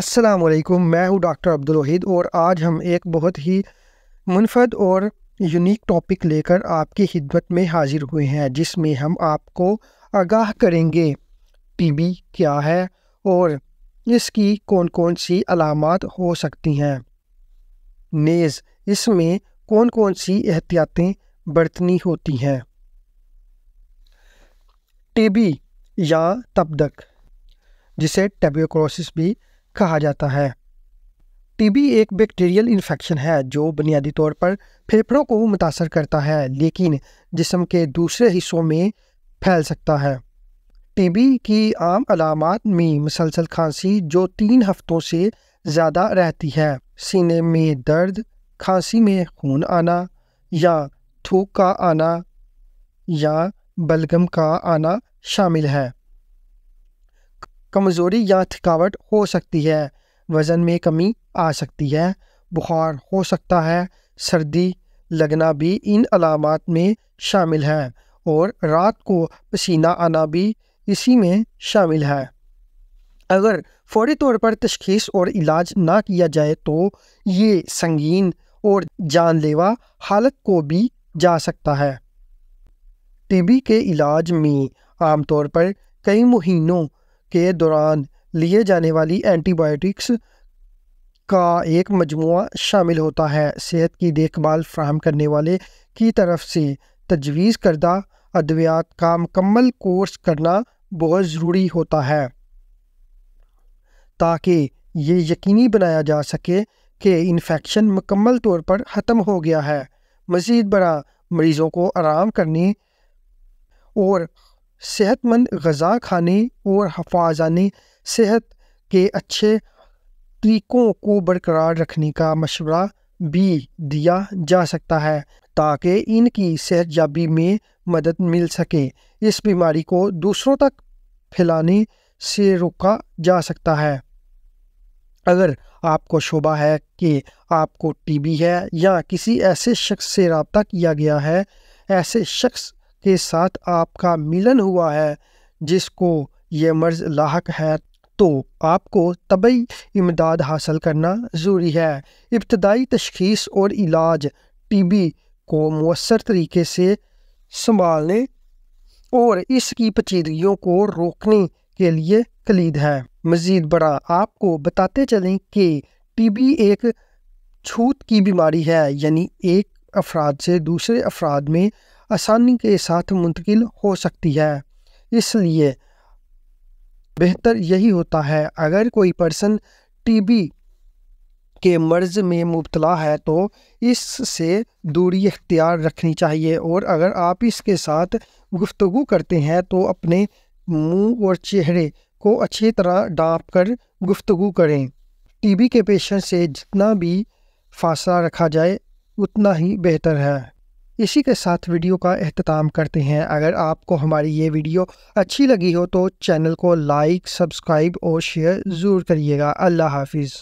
अस्सलाम वालेकुम मैं हूं डॉक्टर अब्दुल वहीद और आज हम एक बहुत ही मुनफद और यूनिक टॉपिक लेकर आपकी खिदमत में हाजिर हुए हैं जिसमें हम आपको आगाह करेंगे टीबी क्या है और इसकी कौन कौन सी अलामत हो सकती हैं नेज़ इसमें कौन कौन सी एहतियातें बरतनी होती हैं टीबी या तबदक जिसे टेबियोक्रोसिस भी कहा जाता है टीबी एक बैक्टीरियल इन्फेक्शन है जो बुनियादी तौर पर फेफड़ों को मुतासर करता है लेकिन जिसम के दूसरे हिस्सों में फैल सकता है टीबी की आम अलामत में मसलसल खांसी जो तीन हफ्तों से ज़्यादा रहती है सीने में दर्द खांसी में खून आना या थूक का आना या बलगम का आना शामिल है कमज़ोरी या थकावट हो सकती है वज़न में कमी आ सकती है बुखार हो सकता है सर्दी लगना भी इन अलामत में शामिल है और रात को पसीना आना भी इसी में शामिल है अगर फौरी तौर पर तशखीस और इलाज ना किया जाए तो ये संगीन और जानलेवा हालत को भी जा सकता है टीबी के इलाज में आमतौर पर कई महीनों के दौरान लिए जाने वाली एंटीबायोटिक्स का एक मजमु शामिल होता है सेहत की देखभाल फ्राहम करने वाले की तरफ से तजवीज़ करदा अद्वियात का मुकम्मल कोर्स करना बहुत ज़रूरी होता है ताकि ये यकीनी बनाया जा सके कि इन्फेक्शन मुकम्मल तौर पर ख़त्म हो गया है मज़ीद बड़ा मरीज़ों को आराम करने और सेहतमंद गज़ा खाने और हफाजाने सेहत के अच्छे तरीक़ों को बरकरार रखने का मशवरा भी दिया जा सकता है ताकि इनकी सेहत याबी में मदद मिल सके इस बीमारी को दूसरों तक फैलाने से रोका जा सकता है अगर आपको शोबा है कि आपको टीबी है या किसी ऐसे शख्स से रबता किया गया है ऐसे शख्स के साथ आपका मिलन हुआ है जिसको ये मर्ज लाक है तो आपको तबई इमदाद हासिल करना ज़रूरी है इब्तदाई तशखीस और इलाज टीबी को मवसर तरीके से संभालने और इसकी पचीदगी को रोकने के लिए कलीद है मज़ीद बड़ा आपको बताते चलें कि टीबी एक छूत की बीमारी है यानी एक अफराद से दूसरे अफराद में आसानी के साथ मुंतकिल हो सकती है इसलिए बेहतर यही होता है अगर कोई पर्सन टीबी के मर्ज में मुबतला है तो इससे दूरी इख्तियार रखनी चाहिए और अगर आप इसके साथ गुफ्तगु करते हैं तो अपने मुंह और चेहरे को अच्छी तरह डाँप कर गुफ्तु करें टीबी के पेशेंट से जितना भी फासला रखा जाए उतना ही बेहतर है इसी के साथ वीडियो का अहतमाम करते हैं अगर आपको हमारी ये वीडियो अच्छी लगी हो तो चैनल को लाइक सब्सक्राइब और शेयर ज़रूर करिएगा अल्लाह हाफिज़